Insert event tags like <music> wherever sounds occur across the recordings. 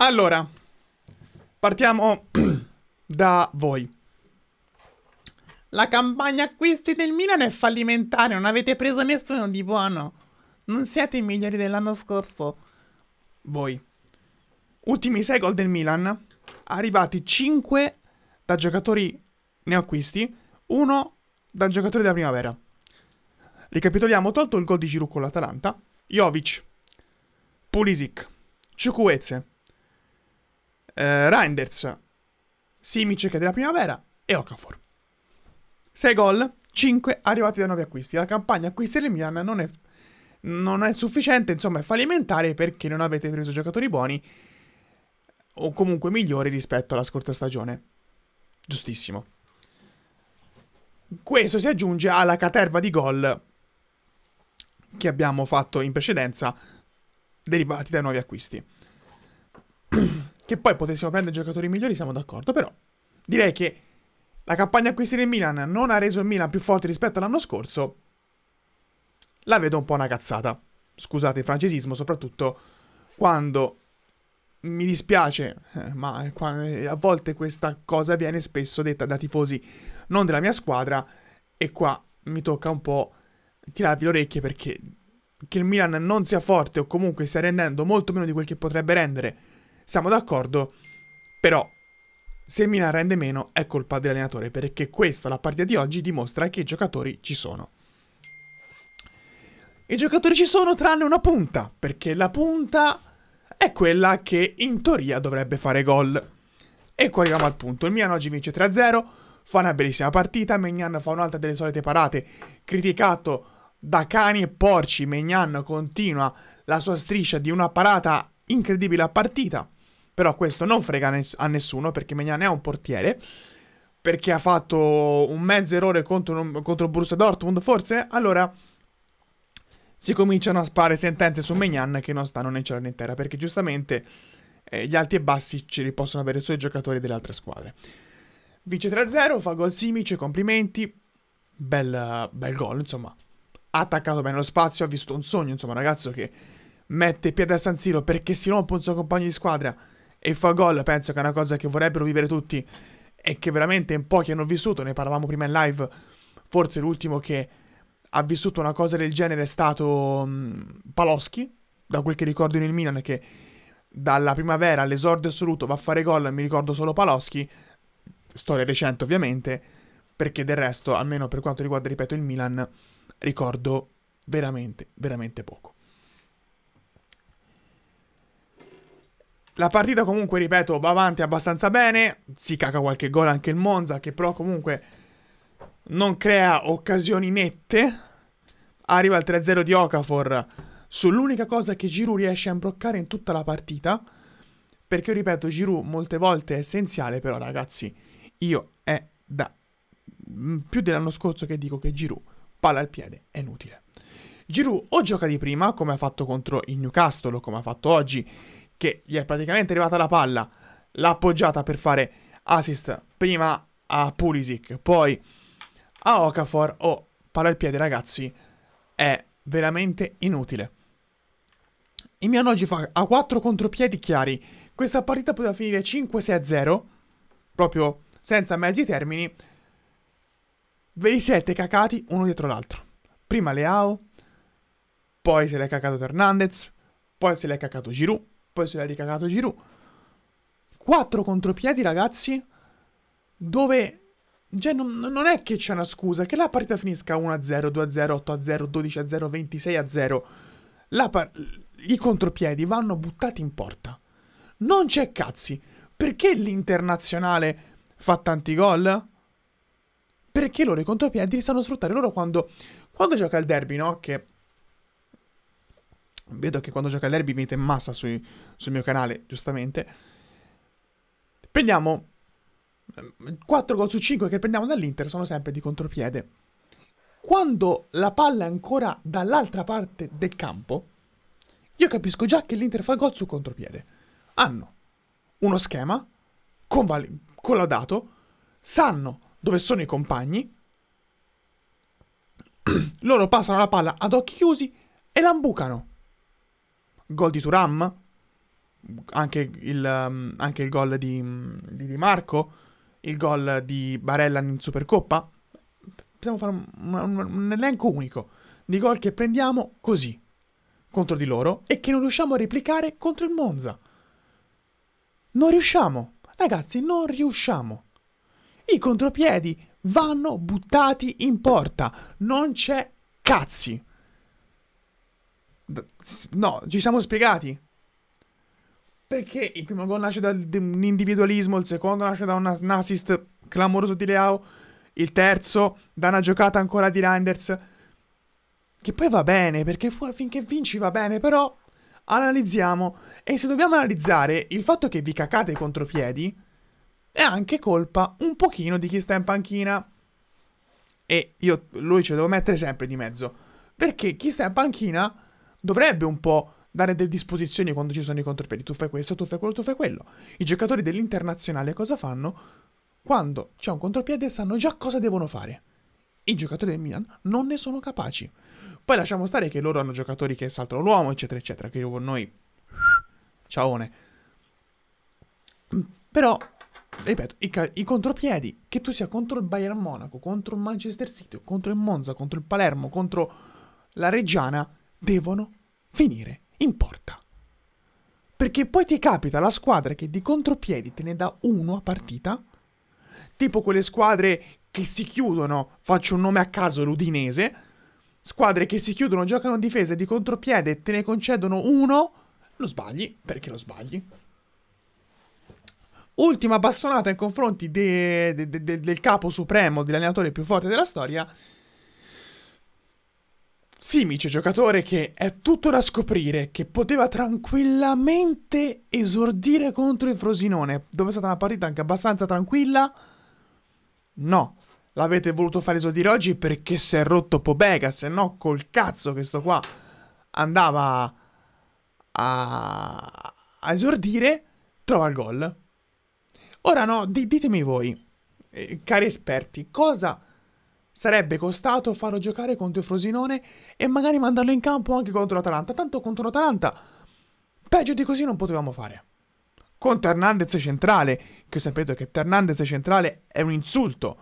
Allora, partiamo <clears throat> da voi. La campagna acquisti del Milan è fallimentare, non avete preso nessuno di buono. Non siete i migliori dell'anno scorso. Voi. Ultimi 6 gol del Milan, arrivati 5 da giocatori neoacquisti, 1 da giocatori della primavera. Ricapitoliamo, tolto il gol di Giroud con l'Atalanta, Jovic, Pulisic, Ciucuezze, eh, Reinders, Simic che è della primavera e Okafor. 6 gol, 5 arrivati da nuovi acquisti. La campagna acquisti del Milan non è, non è sufficiente, insomma è fallimentare perché non avete preso giocatori buoni o comunque migliori rispetto alla scorsa stagione. Giustissimo. Questo si aggiunge alla caterva di gol che abbiamo fatto in precedenza derivati dai nuovi acquisti. <clears throat> Che poi potessimo prendere giocatori migliori, siamo d'accordo, però direi che la campagna acquisti del Milan non ha reso il Milan più forte rispetto all'anno scorso. La vedo un po' una cazzata. Scusate il francesismo, soprattutto quando mi dispiace, eh, ma eh, a volte questa cosa viene spesso detta da tifosi non della mia squadra e qua mi tocca un po' tirarvi le orecchie perché che il Milan non sia forte o comunque stia rendendo molto meno di quel che potrebbe rendere siamo d'accordo, però se Milan rende meno è colpa dell'allenatore, perché questa, la partita di oggi, dimostra che i giocatori ci sono. I giocatori ci sono tranne una punta, perché la punta è quella che in teoria dovrebbe fare gol. E ecco, qua arriviamo al punto. Il Milan oggi vince 3-0, fa una bellissima partita, Megnan fa un'altra delle solite parate, criticato da cani e porci, Megnan continua la sua striscia di una parata incredibile a partita. Però questo non frega a nessuno perché Megnan è un portiere. Perché ha fatto un mezzo errore contro, un, contro Borussia Dortmund, forse? Allora si cominciano a spare sentenze su Megnan che non stanno nel cielo né in terra. Perché giustamente eh, gli alti e bassi ce li possono avere solo i giocatori delle altre squadre. Vince 3-0, fa gol simice, complimenti. Bel, bel gol, insomma. Ha attaccato bene lo spazio, ha visto un sogno, insomma, un ragazzo che mette piede a San Siro perché si rompe un suo compagno di squadra e fa gol, penso che è una cosa che vorrebbero vivere tutti e che veramente in pochi hanno vissuto, ne parlavamo prima in live, forse l'ultimo che ha vissuto una cosa del genere è stato um, Paloschi, da quel che ricordo nel Milan, che dalla primavera all'esordio assoluto va a fare gol, mi ricordo solo Paloschi, storia recente ovviamente, perché del resto, almeno per quanto riguarda, ripeto, il Milan, ricordo veramente, veramente poco. La partita comunque, ripeto, va avanti abbastanza bene, si caca qualche gol anche il Monza, che però comunque non crea occasioni nette. Arriva il 3-0 di Okafor sull'unica cosa che Giroud riesce a imbroccare in tutta la partita. Perché, ripeto, Giroud molte volte è essenziale, però ragazzi, io è da mm, più dell'anno scorso che dico che Giroud palla al piede è inutile. Giroud o gioca di prima, come ha fatto contro il Newcastle, come ha fatto oggi, che gli è praticamente arrivata la palla, l'ha appoggiata per fare assist prima a Pulisic, poi a Okafor. Oh, palla al piede, ragazzi, è veramente inutile. Il Milan oggi fa a 4 contropiedi chiari. Questa partita poteva finire 5-6-0, proprio senza mezzi termini. Ve li siete cacati uno dietro l'altro. Prima Leao, poi se l'è cacato Hernandez, poi se l'è cacato Giroud, poi se l'ha ricagato Giroud. Quattro contropiedi, ragazzi, dove cioè, non, non, è che c'è una scusa, che la partita finisca 1-0, 2-0, 8-0, 12-0, 26-0. Par- I contropiedi vanno buttati in porta. Non c'è cazzi. Perché l'internazionale fa tanti gol? Perché loro i contropiedi li sanno sfruttare loro quando, quando gioca il derby, no? Che Vedo che quando gioca a derby venite in massa sui, sul mio canale, giustamente. Prendiamo 4 ehm, gol su 5 che prendiamo dall'Inter, sono sempre di contropiede. Quando la palla è ancora dall'altra parte del campo, io capisco già che l'Inter fa gol su contropiede. Hanno uno schema collaudato, sanno dove sono i compagni, <clears throat> loro passano la palla ad occhi chiusi e l'ambucano gol di Turam, anche il, um, anche il gol di, di, di Marco, il gol di Barella in Supercoppa. Possiamo fare un, un, un elenco unico di gol che prendiamo così contro di loro e che non riusciamo a replicare contro il Monza. Non riusciamo, ragazzi, non riusciamo. I contropiedi vanno buttati in porta, non c'è cazzi. No, ci siamo spiegati. Perché il primo gol nasce da un individualismo, il secondo nasce da un assist clamoroso di Leao, il terzo da una giocata ancora di Reinders. Che poi va bene, perché finché vinci va bene, però analizziamo. E se dobbiamo analizzare il fatto che vi cacate i contropiedi, è anche colpa un pochino di chi sta in panchina. E io lui ce lo devo mettere sempre di mezzo. Perché chi sta in panchina dovrebbe un po' dare delle disposizioni quando ci sono i contropiedi. Tu fai questo, tu fai quello, tu fai quello. I giocatori dell'internazionale cosa fanno? Quando c'è un contropiede sanno già cosa devono fare. I giocatori del Milan non ne sono capaci. Poi lasciamo stare che loro hanno giocatori che saltano l'uomo, eccetera, eccetera, che con noi... Ciaone. Però, ripeto, i, ca- i, contropiedi, che tu sia contro il Bayern Monaco, contro il Manchester City, contro il Monza, contro il Palermo, contro la Reggiana, devono finire in porta. Perché poi ti capita la squadra che di contropiedi te ne dà uno a partita, tipo quelle squadre che si chiudono, faccio un nome a caso, l'Udinese, squadre che si chiudono, giocano difesa di contropiede e te ne concedono uno, lo sbagli, perché lo sbagli. Ultima bastonata in confronti de, de, de, del capo supremo, dell'allenatore più forte della storia, Simic, giocatore che è tutto da scoprire, che poteva tranquillamente esordire contro il Frosinone, dove è stata una partita anche abbastanza tranquilla. No, l'avete voluto fare esordire oggi perché si è rotto Pobega, se no col cazzo che sto qua andava a, a esordire, trova il gol. Ora no, ditemi voi, eh, cari esperti, cosa sarebbe costato farlo giocare contro Frosinone e magari mandarlo in campo anche contro l'Atalanta. Tanto contro l'Atalanta, peggio di così non potevamo fare. Contro Hernandez centrale, che sapete che Hernandez centrale è un insulto,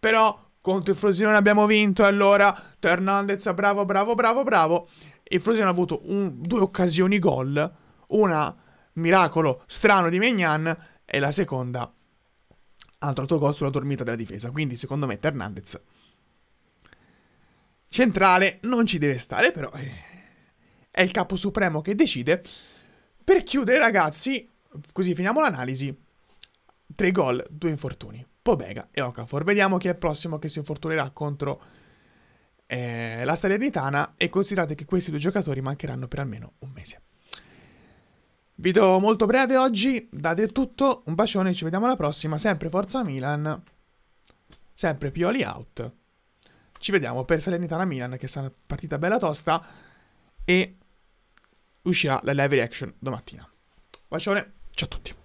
però contro il Frosinone abbiamo vinto e allora Hernandez bravo, bravo, bravo, bravo. Il Frosinone ha avuto un, due occasioni gol, una miracolo strano di Mignan, e la seconda altro gol sulla dormita della difesa. Quindi secondo me Hernandez centrale non ci deve stare, però eh, è il capo supremo che decide. Per chiudere, ragazzi, così finiamo l'analisi. Tre gol, due infortuni. Pobega e Okafor. Vediamo chi è il prossimo che si infortunerà contro eh, la Salernitana e considerate che questi due giocatori mancheranno per almeno un mese. Video molto breve oggi, date tutto, un bacione, ci vediamo alla prossima, sempre Forza Milan, sempre Pioli out. Ci vediamo per Salernitana-Milan, che sarà una partita bella tosta. E uscirà la live reaction domattina. Bacione, ciao a tutti.